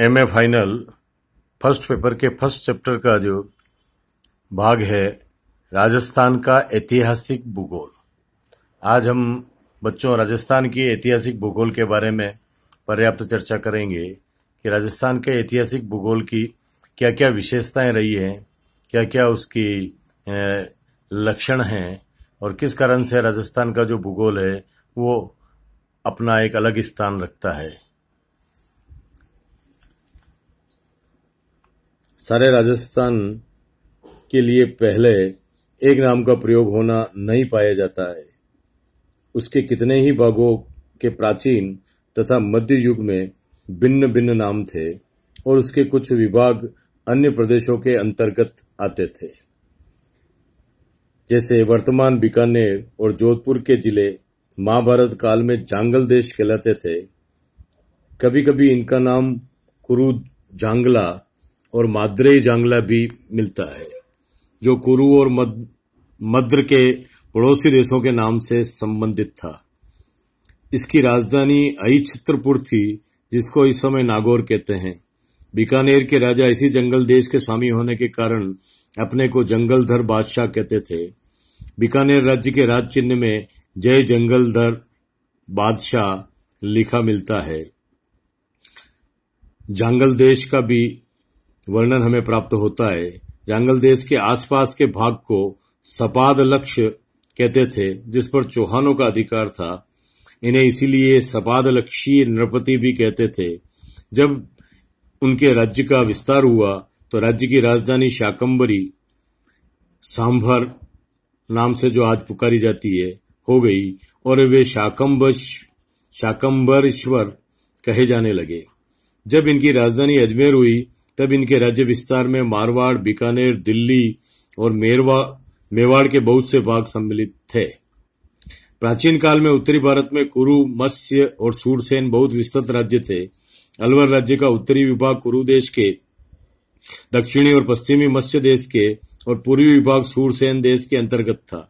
M final first paper के first chapter का जो भाग है राजस्थान का ऐतिहासिक भूगोल आज हम बच्चों राजस्थान के ऐतिहासिक भूगोल के बारे में पर्याप्त चर्चा करेंगे कि राजस्थान के ऐतिहासिक भूगोल की क्या क्या विशेषताएं रही हैं क्या क्या उसकी लक्षण हैं और किस कारण से राजस्थान का जो भूगोल है वो अपना एक अलग स्थान रखता है सारे राजस्थान के लिए पहले एक नाम का प्रयोग होना नहीं पाया जाता है उसके कितने ही भागों के प्राचीन तथा मध्य युग में भिन्न भिन्न नाम थे और उसके कुछ विभाग अन्य प्रदेशों के अंतर्गत आते थे जैसे वर्तमान बीकानेर और जोधपुर के जिले महाभारत काल में जांगल देश कहलाते थे कभी कभी इनका नाम कुरु जांगला और माद्रे जांगला भी मिलता है जो कुरु और मद, मद्र के पड़ोसी देशों के नाम से संबंधित था इसकी राजधानी अहिचित्रपुर थी जिसको इस समय नागौर कहते हैं बीकानेर के राजा इसी जंगल देश के स्वामी होने के कारण अपने को जंगलधर बादशाह कहते थे बीकानेर राज्य के राज चिन्ह में जय जंगलधर बादशाह लिखा मिलता है जंगल देश का भी वर्णन हमें प्राप्त होता है जंगल देश के आसपास के भाग को सपाद लक्ष्य कहते थे जिस पर चौहानों का अधिकार था इन्हें इसीलिए सपाद लक्ष्य नृपति भी कहते थे जब उनके राज्य का विस्तार हुआ तो राज्य की राजधानी शाकंबरी सांभर नाम से जो आज पुकारी जाती है हो गई और वे शाकंबर शाकंबरेश्वर कहे जाने लगे जब इनकी राजधानी अजमेर हुई तब इनके राज्य विस्तार में मारवाड़ बीकानेर दिल्ली और मेरवा मेवाड़ के बहुत से भाग सम्मिलित थे प्राचीन काल में उत्तरी भारत में कुरु मत्स्य और सूरसेन बहुत विस्तृत राज्य थे अलवर राज्य का उत्तरी विभाग कुरु देश के दक्षिणी और पश्चिमी मत्स्य देश के और पूर्वी विभाग सूरसेन देश के अंतर्गत था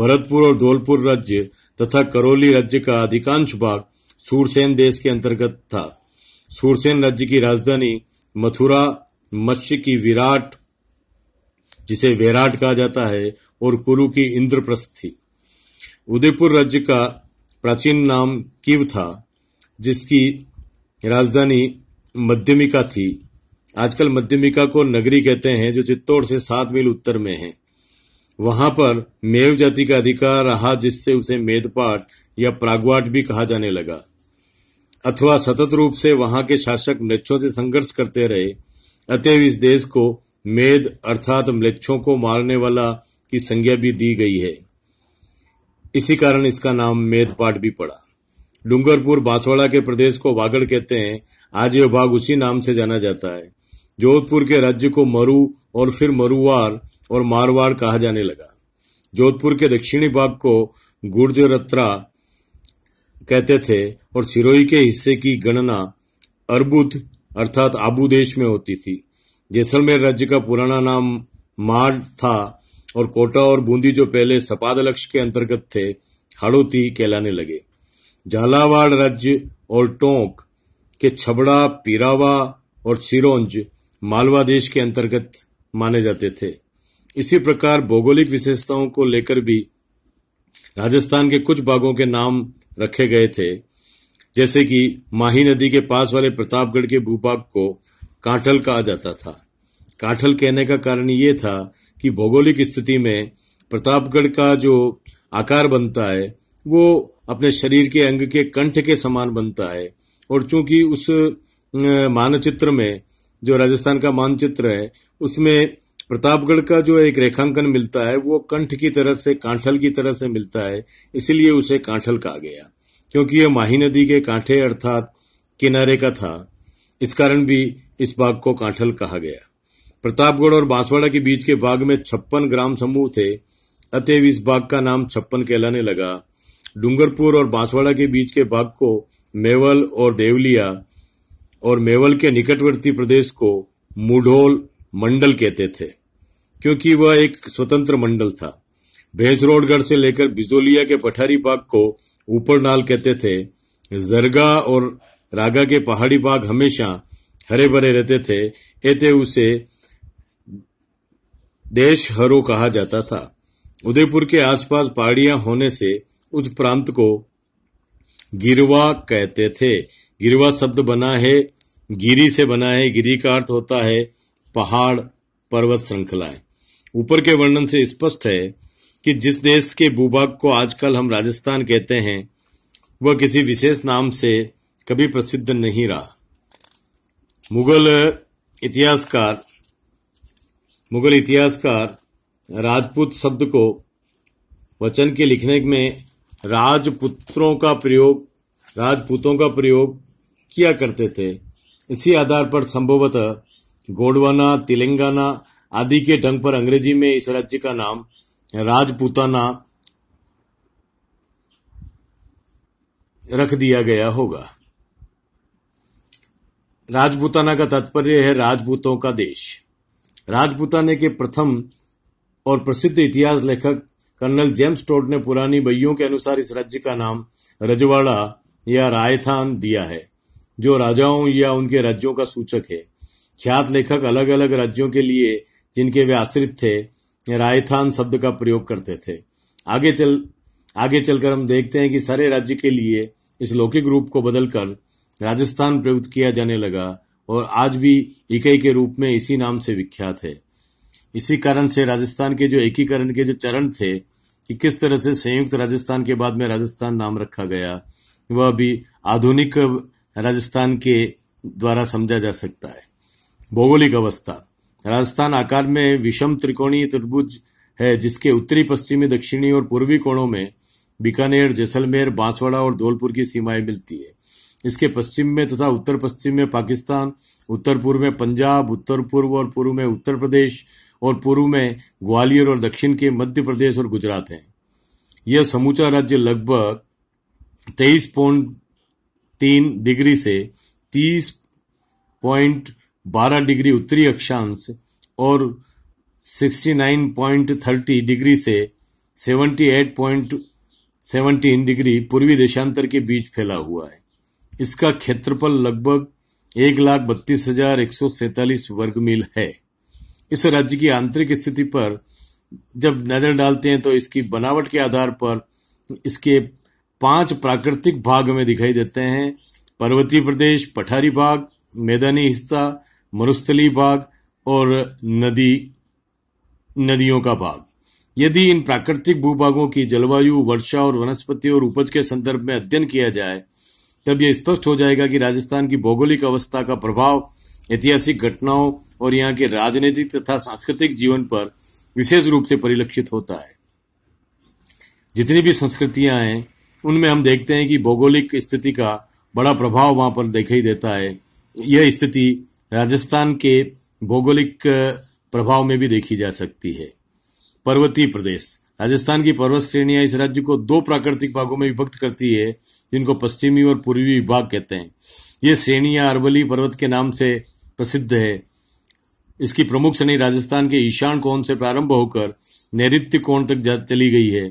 भरतपुर और धौलपुर राज्य तथा करौली राज्य का अधिकांश भाग सूरसेन देश के अंतर्गत था सूरसेन राज्य की राजधानी मथुरा मत्स्य की विराट जिसे वेराट कहा जाता है और कुरु की इंद्रप्रस्थ थी उदयपुर राज्य का प्राचीन नाम किव था जिसकी राजधानी मध्यमिका थी आजकल मध्यमिका को नगरी कहते हैं जो चित्तौड़ से सात मील उत्तर में है वहां पर मेव जाति का अधिकार रहा जिससे उसे मेदपाट या प्रागवाट भी कहा जाने लगा अथवा सतत रूप से वहां के शासक म्लेच्छों से संघर्ष करते रहे अतएव इस देश को मेद अर्थात म्लेच्छों को मारने वाला की संज्ञा भी दी गई है इसी कारण इसका नाम मेदपाट भी पड़ा डूंगरपुर बांसवाड़ा के प्रदेश को वागड़ कहते हैं आज यह भाग उसी नाम से जाना जाता है जोधपुर के राज्य को मरु और फिर मरुवार और मारवाड़ कहा जाने लगा जोधपुर के दक्षिणी भाग को गुर्जरत्रा कहते थे और सिरोही के हिस्से की गणना अर्बुद अर्थात आबू देश में होती थी जैसलमेर राज्य का पुराना नाम मार था और कोटा और बूंदी जो पहले सपाद लक्ष्य के अंतर्गत थे हड़ोती कहलाने लगे झालावाड़ राज्य और टोंक के छबड़ा पीरावा और सिरोंज मालवा देश के अंतर्गत माने जाते थे इसी प्रकार भौगोलिक विशेषताओं को लेकर भी राजस्थान के कुछ भागों के नाम रखे गए थे जैसे कि माही नदी के पास वाले प्रतापगढ़ के भूभाग को काठल कहा जाता था काठल कहने का कारण ये था कि भौगोलिक स्थिति में प्रतापगढ़ का जो आकार बनता है वो अपने शरीर के अंग के कंठ के समान बनता है और चूंकि उस मानचित्र में जो राजस्थान का मानचित्र है उसमें प्रतापगढ़ का जो एक रेखांकन मिलता है वो कंठ की तरह से कांठल की तरह से मिलता है इसीलिए उसे कांठल कहा गया क्योंकि यह माही नदी के कांठे अर्थात किनारे का था इस कारण भी इस बाग को कांठल कहा गया प्रतापगढ़ और बांसवाड़ा के बीच के बाग में छप्पन ग्राम समूह थे अतएव इस बाग का नाम छप्पन कहलाने लगा डूंगरपुर और बांसवाड़ा के बीच के बाग को मेवल और देवलिया और मेवल के निकटवर्ती प्रदेश को मुढोल मंडल कहते थे क्योंकि वह एक स्वतंत्र मंडल था भैंसरोडगढ़ से लेकर बिजोलिया के पठारी बाग को ऊपर नाल कहते थे जरगा और रागा के पहाड़ी बाग हमेशा हरे भरे रहते थे एते उसे देश हरो कहा जाता था उदयपुर के आसपास पहाड़ियां होने से उस प्रांत को गिरवा कहते थे गिरवा शब्द बना है गिरी से बना है गिरी का अर्थ होता है पहाड़ पर्वत श्रृंखलाएं ऊपर के वर्णन से स्पष्ट है कि जिस देश के भूभाग को आजकल हम राजस्थान कहते हैं वह किसी विशेष नाम से कभी प्रसिद्ध नहीं रहा मुगल इतिहासकार मुगल इतिहासकार राजपूत शब्द को वचन के लिखने में राजपुत्रों का प्रयोग राजपूतों का प्रयोग किया करते थे इसी आधार पर संभवतः गोडवाना तेलंगाना आदि के ढंग पर अंग्रेजी में इस राज्य का नाम राजपूताना रख दिया गया होगा राजपूताना का तात्पर्य है राजपूतों का देश राजपूताने के प्रथम और प्रसिद्ध इतिहास लेखक कर्नल जेम्स टोड ने पुरानी बइयों के अनुसार इस राज्य का नाम रजवाड़ा या रायथान दिया है जो राजाओं या उनके राज्यों का सूचक है ख्यात लेखक अलग अलग राज्यों के लिए जिनके वे आश्रित थे रायथान शब्द का प्रयोग करते थे आगे चल आगे चलकर हम देखते हैं कि सारे राज्य के लिए इस लौकिक रूप को बदलकर राजस्थान प्रयुक्त किया जाने लगा और आज भी इकई के रूप में इसी नाम से विख्यात है इसी कारण से राजस्थान के जो एकीकरण के जो चरण थे कि किस तरह से संयुक्त राजस्थान के बाद में राजस्थान नाम रखा गया वह भी आधुनिक राजस्थान के द्वारा समझा जा सकता है भौगोलिक अवस्था राजस्थान आकार में विषम त्रिकोणीय त्रिभुज है जिसके उत्तरी पश्चिमी दक्षिणी और पूर्वी कोणों में बीकानेर जैसलमेर बांसवाड़ा और धौलपुर की सीमाएं मिलती है इसके पश्चिम में तथा उत्तर पश्चिम में पाकिस्तान उत्तर पूर्व में पंजाब उत्तर पूर्व और पूर्व में उत्तर प्रदेश और पूर्व में ग्वालियर और दक्षिण के मध्य प्रदेश और गुजरात है यह समूचा राज्य लगभग तेईस पॉइंट तीन डिग्री से तीस पॉइंट 12 डिग्री उत्तरी अक्षांश और 69.30 डिग्री से 78.17 डिग्री पूर्वी देशांतर के बीच फैला हुआ है इसका क्षेत्रफल लगभग एक लाख बत्तीस हजार एक सौ सैतालीस वर्ग मील है इस राज्य की आंतरिक स्थिति पर जब नजर डालते हैं तो इसकी बनावट के आधार पर इसके पांच प्राकृतिक भाग में दिखाई देते हैं पर्वतीय प्रदेश पठारी भाग मैदानी हिस्सा मरुस्थली बाग और नदी नदियों का बाग यदि इन प्राकृतिक भूभागों की जलवायु वर्षा और वनस्पति और उपज के संदर्भ में अध्ययन किया जाए तब यह स्पष्ट हो जाएगा कि राजस्थान की भौगोलिक अवस्था का प्रभाव ऐतिहासिक घटनाओं और यहाँ के राजनीतिक तथा सांस्कृतिक जीवन पर विशेष रूप से परिलक्षित होता है जितनी भी संस्कृतियां हैं उनमें हम देखते हैं कि भौगोलिक स्थिति का बड़ा प्रभाव वहां पर दिखाई देता है यह स्थिति राजस्थान के भौगोलिक प्रभाव में भी देखी जा सकती है पर्वतीय प्रदेश राजस्थान की पर्वत श्रेणियां इस राज्य को दो प्राकृतिक भागों में विभक्त करती है जिनको पश्चिमी और पूर्वी विभाग कहते हैं ये श्रेणियां अरवली पर्वत के नाम से प्रसिद्ध है इसकी प्रमुख श्रेणी राजस्थान के ईशान कोण से प्रारंभ होकर नैत्य कोण तक चली गई है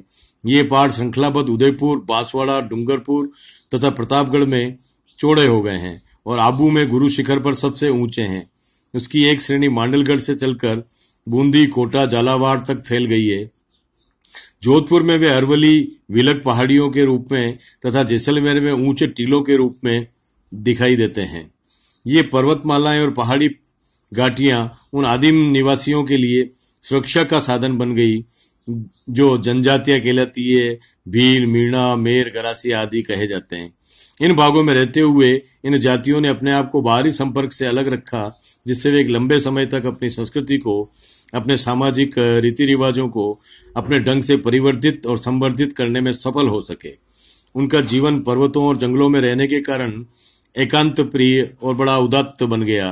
ये पहाड़ श्रृंखलाबद्ध उदयपुर बांसवाड़ा डूंगरपुर तथा प्रतापगढ़ में चौड़े हो गए हैं और आबू में गुरु शिखर पर सबसे ऊंचे हैं उसकी एक श्रेणी मांडलगढ़ से चलकर बूंदी कोटा झालावाड़ तक फैल गई है जोधपुर में वे अरवली विलक पहाड़ियों के रूप में तथा जैसलमेर में ऊंचे टीलों के रूप में दिखाई देते हैं ये पर्वतमालाएं और पहाड़ी घाटियां उन आदिम निवासियों के लिए सुरक्षा का साधन बन गई जो जनजातियां कहलाती है भील मीणा मेर गरासी आदि कहे जाते हैं इन भागों में रहते हुए इन जातियों ने अपने आप को बाहरी संपर्क से अलग रखा जिससे वे एक लंबे समय तक अपनी संस्कृति को अपने सामाजिक रीति रिवाजों को अपने ढंग से परिवर्तित और संवर्धित करने में सफल हो सके उनका जीवन पर्वतों और जंगलों में रहने के कारण एकांत प्रिय और बड़ा उदात्त बन गया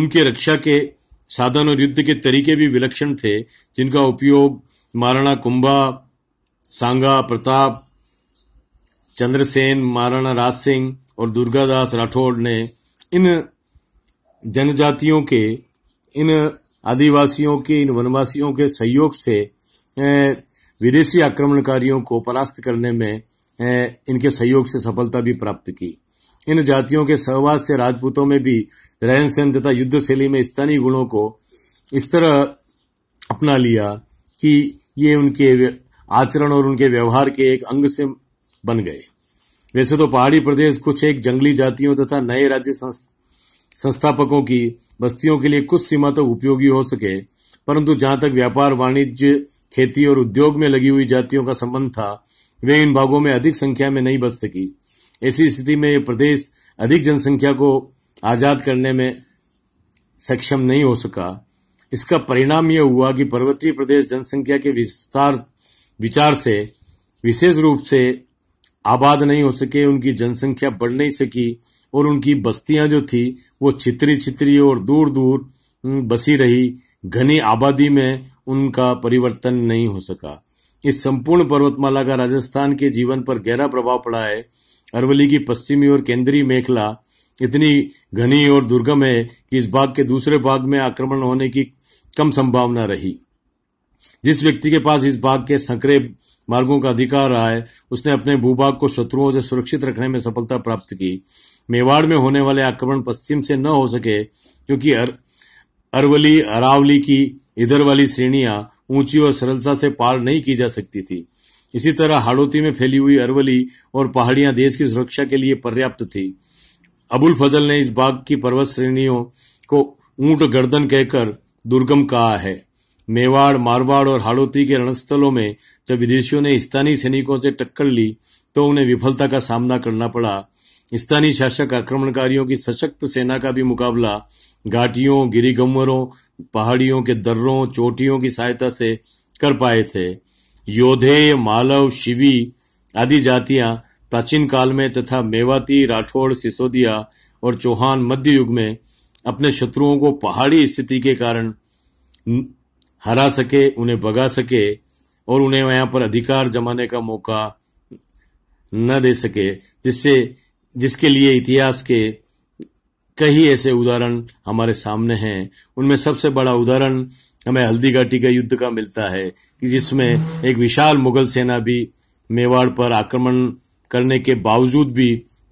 उनके रक्षा के साधन और युद्ध के तरीके भी विलक्षण थे जिनका उपयोग महाराणा कुंभा सांगा प्रताप चंद्रसेन महाराणा राज सिंह और दुर्गादास राठौड़ ने इन जनजातियों के इन आदिवासियों के इन वनवासियों के सहयोग से विदेशी आक्रमणकारियों को परास्त करने में इनके सहयोग से सफलता भी प्राप्त की इन जातियों के सहवास से राजपूतों में भी रहन सहन तथा युद्ध शैली में स्थानीय गुणों को इस तरह अपना लिया कि ये उनके आचरण और उनके व्यवहार के एक अंग से बन गए वैसे तो पहाड़ी प्रदेश कुछ एक जंगली जातियों तथा नए राज्य संस्थापकों की बस्तियों के लिए कुछ सीमा तक तो उपयोगी हो सके परंतु जहां तक व्यापार वाणिज्य खेती और उद्योग में लगी हुई जातियों का संबंध था वे इन भागों में अधिक संख्या में नहीं बच सकी ऐसी स्थिति में ये प्रदेश अधिक जनसंख्या को आजाद करने में सक्षम नहीं हो सका इसका परिणाम यह हुआ कि पर्वतीय प्रदेश जनसंख्या के विस्तार विचार से विशेष रूप से आबाद नहीं हो सके उनकी जनसंख्या बढ़ नहीं सकी और उनकी बस्तियां जो थी वो छितरी छितरी और दूर दूर बसी रही घनी आबादी में उनका परिवर्तन नहीं हो सका इस संपूर्ण पर्वतमाला का राजस्थान के जीवन पर गहरा प्रभाव पड़ा है अरवली की पश्चिमी और केंद्रीय मेखला इतनी घनी और दुर्गम है कि इस भाग के दूसरे भाग में आक्रमण होने की कम संभावना रही जिस व्यक्ति के पास इस भाग के संकरे मार्गों का अधिकार रहा है उसने अपने भूभाग को शत्रुओं से सुरक्षित रखने में सफलता प्राप्त की मेवाड़ में होने वाले आक्रमण पश्चिम से न हो सके क्योंकि अर, अरवली अरावली की इधर वाली श्रेणियां ऊंची और सरलता से पार नहीं की जा सकती थी इसी तरह हाड़ोती में फैली हुई अरवली और पहाड़ियां देश की सुरक्षा के लिए पर्याप्त थी अबुल फजल ने इस बाग की पर्वत श्रेणियों को ऊंट गर्दन कहकर दुर्गम कहा है मेवाड़ मारवाड़ और हाड़ोती के रणस्थलों में जब विदेशियों ने स्थानीय सैनिकों से टक्कर ली तो उन्हें विफलता का सामना करना पड़ा स्थानीय शासक आक्रमणकारियों की सशक्त सेना का भी मुकाबला घाटियों गिरिगमवरों पहाड़ियों के दर्रों चोटियों की सहायता से कर पाए थे योधे मालव शिवी आदि जातियां प्राचीन काल में तथा मेवाती राठौड़ सिसोदिया और चौहान मध्य युग में अपने शत्रुओं को पहाड़ी स्थिति के कारण हरा सके उन्हें भगा सके और उन्हें यहां पर अधिकार जमाने का मौका न दे सके जिससे जिसके लिए इतिहास के कई ऐसे उदाहरण हमारे सामने हैं उनमें सबसे बड़ा उदाहरण हमें हल्दी घाटी के युद्ध का मिलता है कि जिसमें एक विशाल मुगल सेना भी मेवाड़ पर आक्रमण करने के बावजूद भी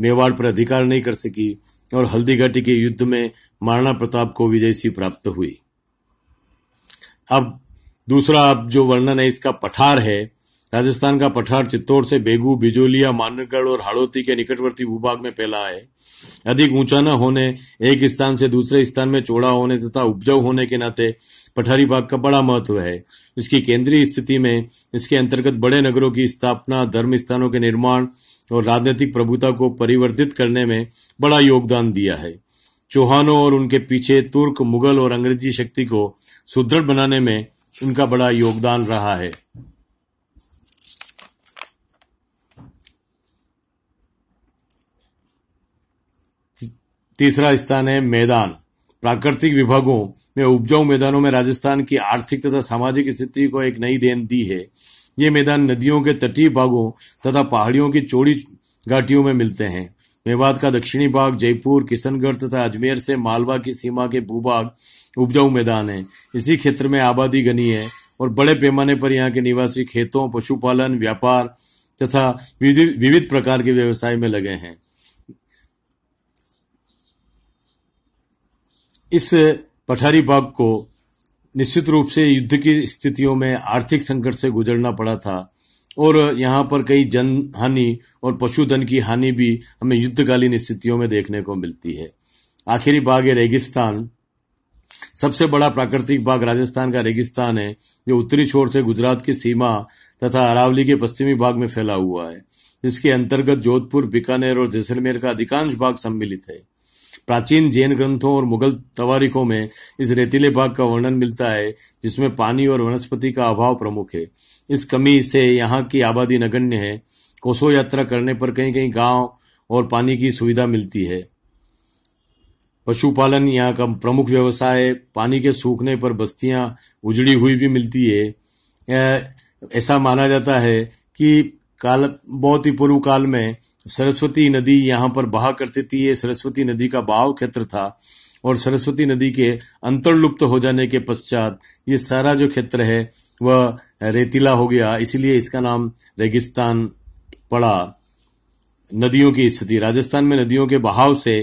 मेवाड़ पर अधिकार नहीं कर सकी और हल्दी घाटी के युद्ध में महाराणा प्रताप को विजय प्राप्त हुई अब दूसरा अब जो वर्णन है इसका पठार है राजस्थान का पठार चित्तौड़ से बेगू बिजोलिया मानगढ़ और हाड़ोती के निकटवर्ती भूभाग में फैला है अधिक ऊंचा न होने एक स्थान से दूसरे स्थान में चौड़ा होने तथा उपजाऊ होने के नाते पठारी भाग का बड़ा महत्व है इसकी केंद्रीय स्थिति में इसके अंतर्गत बड़े नगरों की स्थापना धर्म स्थानों के निर्माण और राजनीतिक प्रभुता को परिवर्तित करने में बड़ा योगदान दिया है चौहानों और उनके पीछे तुर्क मुगल और अंग्रेजी शक्ति को सुदृढ़ बनाने में उनका बड़ा योगदान रहा है तीसरा स्थान है मैदान प्राकृतिक विभागों में उपजाऊ मैदानों में राजस्थान की आर्थिक तथा सामाजिक स्थिति को एक नई देन दी है ये मैदान नदियों के तटीय भागों तथा पहाड़ियों की चौड़ी घाटियों में मिलते हैं मेवात का दक्षिणी भाग जयपुर किशनगढ़ तथा अजमेर से मालवा की सीमा के भूभाग उपजाऊ मैदान है इसी क्षेत्र में आबादी घनी है और बड़े पैमाने पर यहाँ के निवासी खेतों पशुपालन व्यापार तथा विविध प्रकार के व्यवसाय में लगे हैं इस पठारी भाग को निश्चित रूप से युद्ध की स्थितियों में आर्थिक संकट से गुजरना पड़ा था और यहाँ पर कई जन हानि और पशुधन की हानि भी हमें युद्धकालीन स्थितियों में देखने को मिलती है आखिरी बाग है रेगिस्तान सबसे बड़ा प्राकृतिक बाग राजस्थान का रेगिस्तान है जो उत्तरी छोर से गुजरात की सीमा तथा अरावली के पश्चिमी भाग में फैला हुआ है इसके अंतर्गत जोधपुर बीकानेर और जैसलमेर का अधिकांश भाग सम्मिलित है प्राचीन जैन ग्रंथों और मुगल तवारीखों में इस रेतीले भाग का वर्णन मिलता है जिसमें पानी और वनस्पति का अभाव प्रमुख है इस कमी से यहाँ की आबादी नगण्य है कोसो यात्रा करने पर कहीं कहीं गांव और पानी की सुविधा मिलती है पशुपालन यहाँ का प्रमुख व्यवसाय पानी के सूखने पर बस्तियां उजड़ी हुई भी मिलती है ऐसा माना जाता है कि काल बहुत ही पूर्व काल में सरस्वती नदी यहाँ पर बहा करती थी ये सरस्वती नदी का बहाव क्षेत्र था और सरस्वती नदी के अंतर्लुप्त हो जाने के पश्चात ये सारा जो क्षेत्र है वह रेतीला हो गया इसीलिए इसका नाम रेगिस्तान पड़ा नदियों की स्थिति राजस्थान में नदियों के बहाव से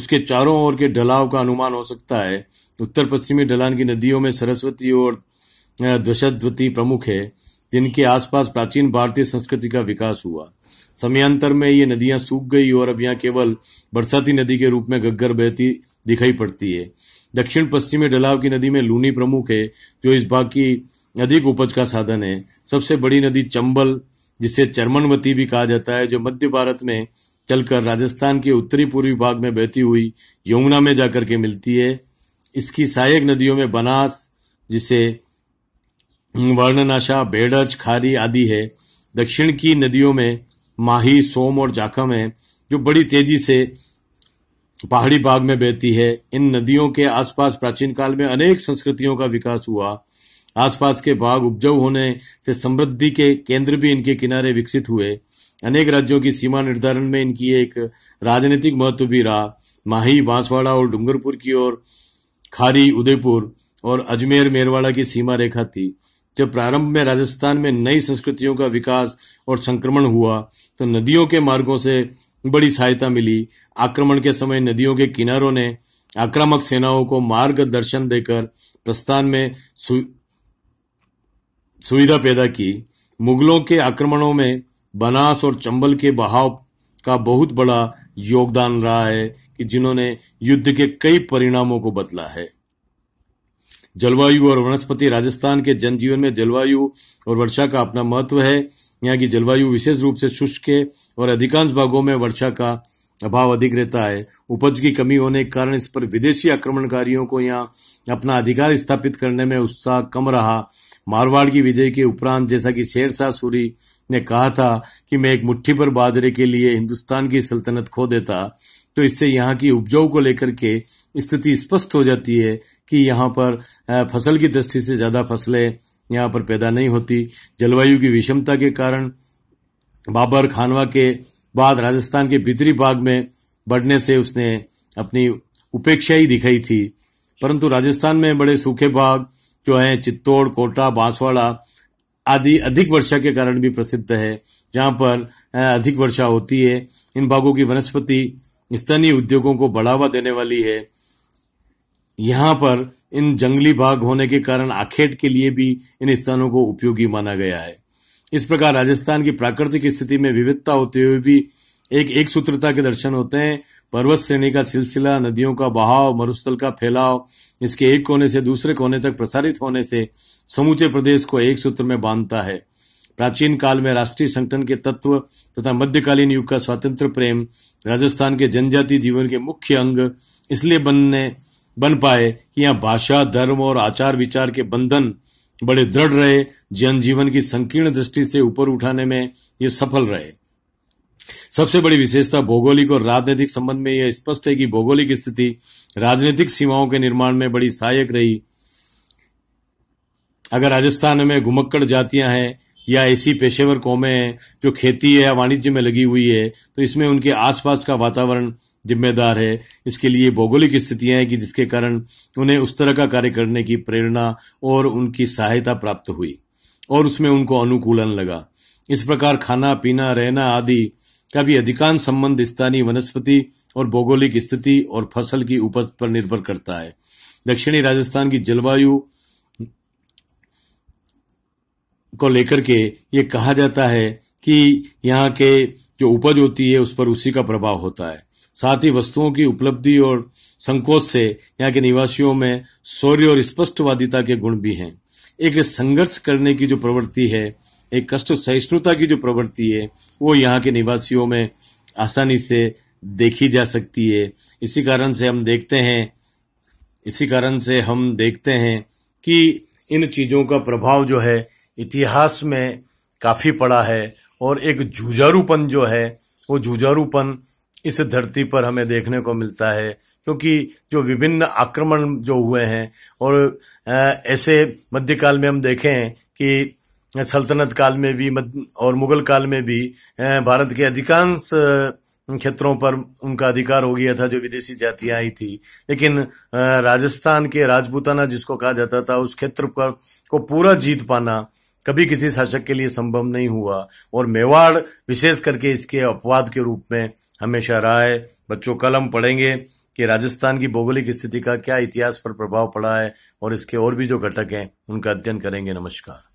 उसके चारों ओर के ढलाव का अनुमान हो सकता है उत्तर पश्चिमी ढलान की नदियों में सरस्वती और दशद्वती प्रमुख है जिनके आसपास प्राचीन भारतीय संस्कृति का विकास हुआ समयांतर में ये नदियां सूख गई और अब यहाँ केवल बरसाती नदी के रूप में गग्गर बहती दिखाई पड़ती है दक्षिण पश्चिमी ढलाव की नदी में लूनी प्रमुख है जो इस भाग की अधिक उपज का साधन है सबसे बड़ी नदी चंबल जिसे चरमनवती भी कहा जाता है जो मध्य भारत में चलकर राजस्थान के उत्तरी पूर्वी भाग में बहती हुई यमुना में जाकर के मिलती है इसकी सहायक नदियों में बनास जिसे वर्णनाशा भेड़ज खारी आदि है दक्षिण की नदियों में माही सोम और जाखम है जो बड़ी तेजी से पहाड़ी भाग में बहती है इन नदियों के आसपास प्राचीन काल में अनेक संस्कृतियों का विकास हुआ आसपास के भाग उपजाऊ होने से समृद्धि के केंद्र भी इनके किनारे विकसित हुए अनेक राज्यों की सीमा निर्धारण में इनकी एक राजनीतिक महत्व भी रहा माही बांसवाड़ा और डूंगरपुर की ओर खारी उदयपुर और अजमेर मेरवाड़ा की सीमा रेखा थी जब प्रारंभ में राजस्थान में नई संस्कृतियों का विकास और संक्रमण हुआ तो नदियों के मार्गों से बड़ी सहायता मिली आक्रमण के समय नदियों के किनारों ने आक्रामक सेनाओं को मार्गदर्शन देकर प्रस्थान में सुविधा पैदा की मुगलों के आक्रमणों में बनास और चंबल के बहाव का बहुत बड़ा योगदान रहा है कि जिन्होंने युद्ध के कई परिणामों को बदला है जलवायु और वनस्पति राजस्थान के जनजीवन में जलवायु और वर्षा का अपना महत्व है यहाँ की जलवायु विशेष रूप से शुष्क है और अधिकांश भागों में वर्षा का अभाव अधिक रहता है उपज की कमी होने के कारण इस पर विदेशी आक्रमणकारियों को यहाँ अपना अधिकार स्थापित करने में उत्साह कम रहा मारवाड़ की विजय के उपरांत जैसा कि शेरशाह सूरी ने कहा था कि मैं एक मुट्ठी पर बाजरे के लिए हिंदुस्तान की सल्तनत खो देता तो इससे यहाँ की उपजाऊ को लेकर के स्थिति स्पष्ट हो जाती है कि यहाँ पर फसल की दृष्टि से ज्यादा फसलें यहाँ पर पैदा नहीं होती जलवायु की विषमता के कारण बाबर खानवा के बाद राजस्थान के भीतरी भाग में बढ़ने से उसने अपनी उपेक्षा ही दिखाई थी परंतु राजस्थान में बड़े सूखे भाग जो है चित्तौड़ कोटा बांसवाड़ा आदि अधिक वर्षा के कारण भी प्रसिद्ध है जहां पर अधिक वर्षा होती है इन भागों की वनस्पति स्थानीय उद्योगों को बढ़ावा देने वाली है यहाँ पर इन जंगली भाग होने के कारण आखेट के लिए भी इन स्थानों को उपयोगी माना गया है इस प्रकार राजस्थान की प्राकृतिक स्थिति में विविधता होते हुए भी एक एक सूत्रता के दर्शन होते हैं पर्वत श्रेणी का सिलसिला नदियों का बहाव मरुस्थल का फैलाव इसके एक कोने से दूसरे कोने तक प्रसारित होने से समूचे प्रदेश को एक सूत्र में बांधता है प्राचीन काल में राष्ट्रीय संगठन के तत्व तथा मध्यकालीन युग का स्वतंत्र प्रेम राजस्थान के जनजाति जीवन के मुख्य अंग इसलिए बनने बन पाए कि यहाँ भाषा धर्म और आचार विचार के बंधन बड़े दृढ़ रहे जनजीवन की संकीर्ण दृष्टि से ऊपर उठाने में ये सफल रहे सबसे बड़ी विशेषता भौगोलिक और राजनीतिक संबंध में यह स्पष्ट है कि भौगोलिक स्थिति राजनीतिक सीमाओं के निर्माण में बड़ी सहायक रही अगर राजस्थान में घुमक्कड़ जातियां हैं या ऐसी पेशेवर कौमें हैं जो खेती है या वाणिज्य में लगी हुई है तो इसमें उनके आसपास का वातावरण जिम्मेदार है इसके लिए भौगोलिक स्थितियां हैं कि जिसके कारण उन्हें उस तरह का कार्य करने की प्रेरणा और उनकी सहायता प्राप्त हुई और उसमें उनको अनुकूलन लगा इस प्रकार खाना पीना रहना आदि का भी अधिकांश संबंध स्थानीय वनस्पति और भौगोलिक स्थिति और फसल की उपज पर निर्भर करता है दक्षिणी राजस्थान की जलवायु को लेकर के ये कहा जाता है कि यहाँ के जो उपज होती है उस पर उसी का प्रभाव होता है साथ ही वस्तुओं की उपलब्धि और संकोच से यहाँ के निवासियों में शौर्य और स्पष्टवादिता के गुण भी हैं एक संघर्ष करने की जो प्रवृत्ति है एक कष्ट सहिष्णुता की जो प्रवृत्ति है वो यहाँ के निवासियों में आसानी से देखी जा सकती है इसी कारण से हम देखते हैं इसी कारण से हम देखते हैं कि इन चीजों का प्रभाव जो है इतिहास में काफ़ी पड़ा है और एक जुझारूपन जो है वो जुझारूपन इस धरती पर हमें देखने को मिलता है क्योंकि जो विभिन्न आक्रमण जो हुए हैं और ऐसे मध्यकाल में हम देखें कि सल्तनत काल में भी और मुगल काल में भी भारत के अधिकांश क्षेत्रों पर उनका अधिकार हो गया था जो विदेशी जातियां आई थी लेकिन राजस्थान के राजपूताना जिसको कहा जाता था उस क्षेत्र पर को पूरा जीत पाना कभी किसी शासक के लिए संभव नहीं हुआ और मेवाड़ विशेष करके इसके अपवाद के रूप में हमेशा रहा है बच्चों कल हम पढ़ेंगे कि राजस्थान की भौगोलिक स्थिति का क्या इतिहास पर प्रभाव पड़ा है और इसके और भी जो घटक हैं उनका अध्ययन करेंगे नमस्कार